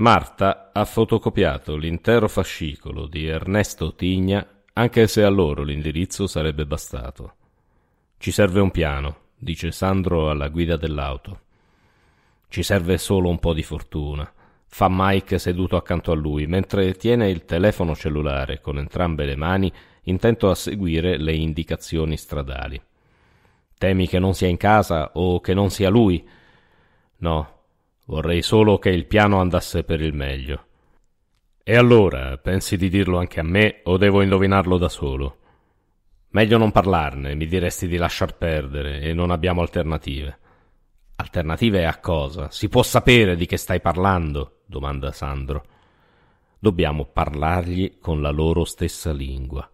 Marta ha fotocopiato l'intero fascicolo di Ernesto Tigna, anche se a loro l'indirizzo sarebbe bastato. Ci serve un piano, dice Sandro alla guida dell'auto. Ci serve solo un po' di fortuna. Fa Mike seduto accanto a lui, mentre tiene il telefono cellulare con entrambe le mani, intento a seguire le indicazioni stradali. Temi che non sia in casa o che non sia lui? No, Vorrei solo che il piano andasse per il meglio. E allora, pensi di dirlo anche a me o devo indovinarlo da solo? Meglio non parlarne, mi diresti di lasciar perdere e non abbiamo alternative. Alternative a cosa? Si può sapere di che stai parlando? domanda Sandro. Dobbiamo parlargli con la loro stessa lingua.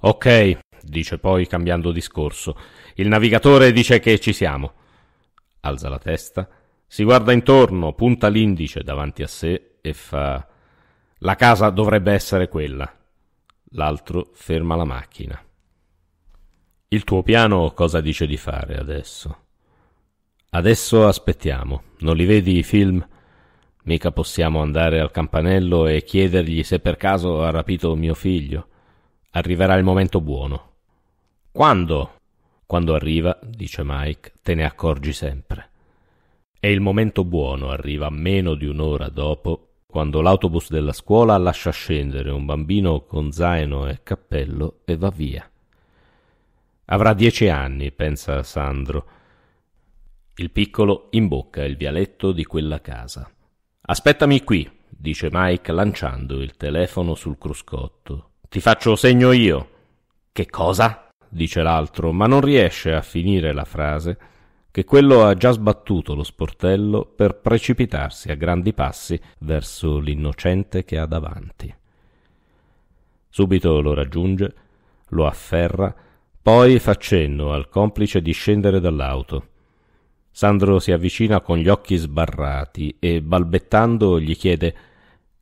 Ok, dice poi cambiando discorso. Il navigatore dice che ci siamo. Alza la testa si guarda intorno, punta l'indice davanti a sé e fa La casa dovrebbe essere quella. L'altro ferma la macchina. Il tuo piano cosa dice di fare adesso? Adesso aspettiamo. Non li vedi i film? Mica possiamo andare al campanello e chiedergli se per caso ha rapito mio figlio. Arriverà il momento buono. Quando? Quando arriva, dice Mike, te ne accorgi sempre. E il momento buono arriva meno di un'ora dopo, quando l'autobus della scuola lascia scendere un bambino con zaino e cappello e va via. Avrà dieci anni, pensa Sandro. Il piccolo imbocca il vialetto di quella casa. Aspettami qui, dice Mike lanciando il telefono sul cruscotto. Ti faccio segno io. Che cosa? dice l'altro, ma non riesce a finire la frase che quello ha già sbattuto lo sportello per precipitarsi a grandi passi verso l'innocente che ha davanti. Subito lo raggiunge, lo afferra, poi fa cenno al complice di scendere dall'auto. Sandro si avvicina con gli occhi sbarrati e balbettando gli chiede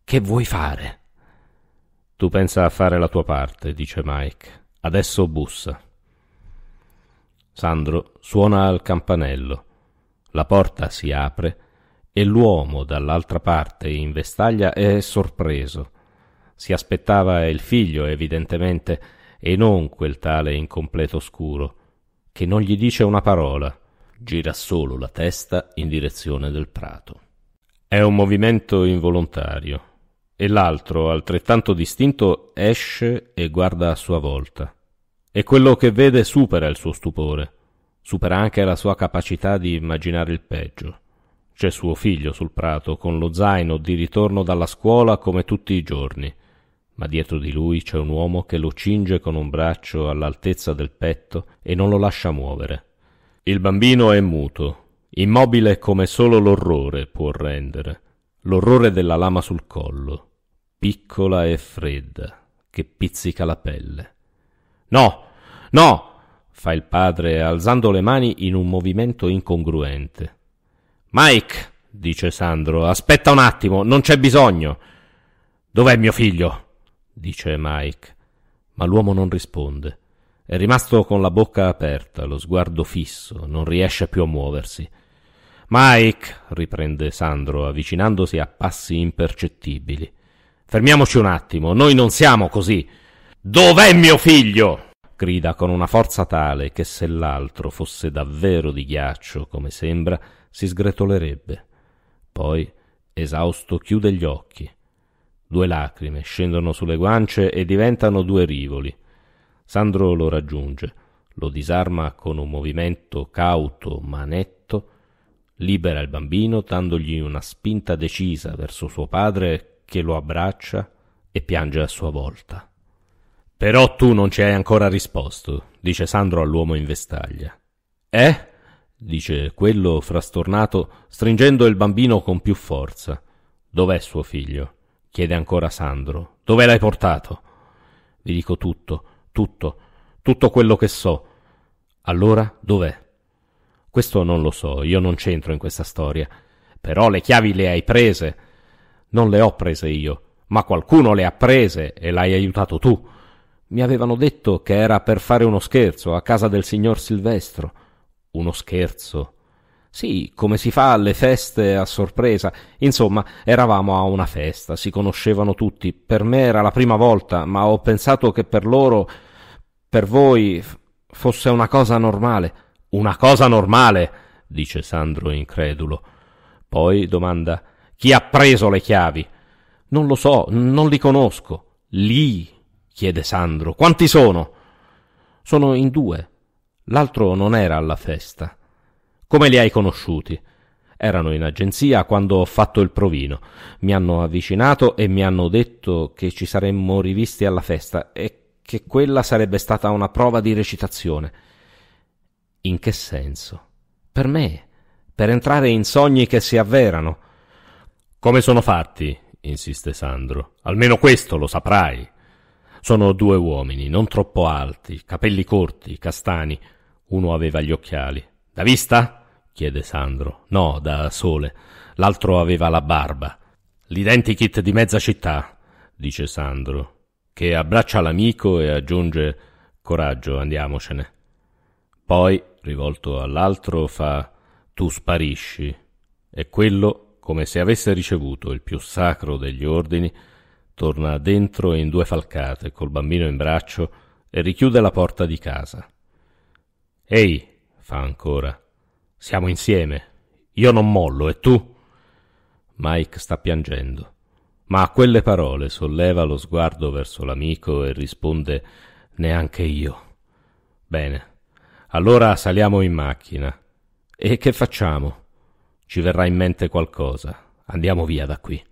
Che vuoi fare? Tu pensa a fare la tua parte, dice Mike. Adesso bussa. Sandro suona al campanello. La porta si apre e l'uomo dall'altra parte in vestaglia è sorpreso. Si aspettava il figlio, evidentemente, e non quel tale incompleto oscuro, che non gli dice una parola, gira solo la testa in direzione del prato. È un movimento involontario, e l'altro, altrettanto distinto, esce e guarda a sua volta. E quello che vede supera il suo stupore, supera anche la sua capacità di immaginare il peggio. C'è suo figlio sul prato, con lo zaino di ritorno dalla scuola come tutti i giorni, ma dietro di lui c'è un uomo che lo cinge con un braccio all'altezza del petto e non lo lascia muovere. Il bambino è muto, immobile come solo l'orrore può rendere, l'orrore della lama sul collo, piccola e fredda, che pizzica la pelle. No, no, fa il padre alzando le mani in un movimento incongruente. Mike, dice Sandro, aspetta un attimo, non c'è bisogno. Dov'è mio figlio? dice Mike, ma l'uomo non risponde. È rimasto con la bocca aperta, lo sguardo fisso, non riesce più a muoversi. Mike, riprende Sandro, avvicinandosi a passi impercettibili. Fermiamoci un attimo, noi non siamo così. Dov'è mio figlio? grida con una forza tale che se l'altro fosse davvero di ghiaccio, come sembra, si sgretolerebbe. Poi, esausto, chiude gli occhi. Due lacrime scendono sulle guance e diventano due rivoli. Sandro lo raggiunge, lo disarma con un movimento cauto ma netto, libera il bambino dandogli una spinta decisa verso suo padre che lo abbraccia e piange a sua volta. Però tu non ci hai ancora risposto, dice Sandro all'uomo in vestaglia. Eh? dice quello frastornato, stringendo il bambino con più forza. Dov'è suo figlio? chiede ancora Sandro. Dove l'hai portato? Vi dico tutto, tutto, tutto quello che so. Allora dov'è? Questo non lo so, io non c'entro in questa storia. Però le chiavi le hai prese. Non le ho prese io, ma qualcuno le ha prese e l'hai aiutato tu. Mi avevano detto che era per fare uno scherzo a casa del signor Silvestro. Uno scherzo. Sì, come si fa alle feste a sorpresa. Insomma, eravamo a una festa, si conoscevano tutti. Per me era la prima volta, ma ho pensato che per loro, per voi, fosse una cosa normale. Una cosa normale, dice Sandro incredulo. Poi domanda: Chi ha preso le chiavi? Non lo so, non li conosco. Lì chiede Sandro. Quanti sono? Sono in due. L'altro non era alla festa. Come li hai conosciuti? Erano in agenzia quando ho fatto il provino. Mi hanno avvicinato e mi hanno detto che ci saremmo rivisti alla festa e che quella sarebbe stata una prova di recitazione. In che senso? Per me, per entrare in sogni che si avverano. Come sono fatti? insiste Sandro. Almeno questo lo saprai. Sono due uomini, non troppo alti, capelli corti, castani. Uno aveva gli occhiali. Da vista? chiede Sandro. No, da sole. L'altro aveva la barba. L'identikit di mezza città, dice Sandro, che abbraccia l'amico e aggiunge Coraggio, andiamocene. Poi, rivolto all'altro, fa Tu sparisci. E quello, come se avesse ricevuto il più sacro degli ordini, torna dentro in due falcate, col bambino in braccio, e richiude la porta di casa. Ehi, fa ancora, siamo insieme. Io non mollo, e tu? Mike sta piangendo, ma a quelle parole solleva lo sguardo verso l'amico e risponde neanche io. Bene, allora saliamo in macchina. E che facciamo? Ci verrà in mente qualcosa. Andiamo via da qui.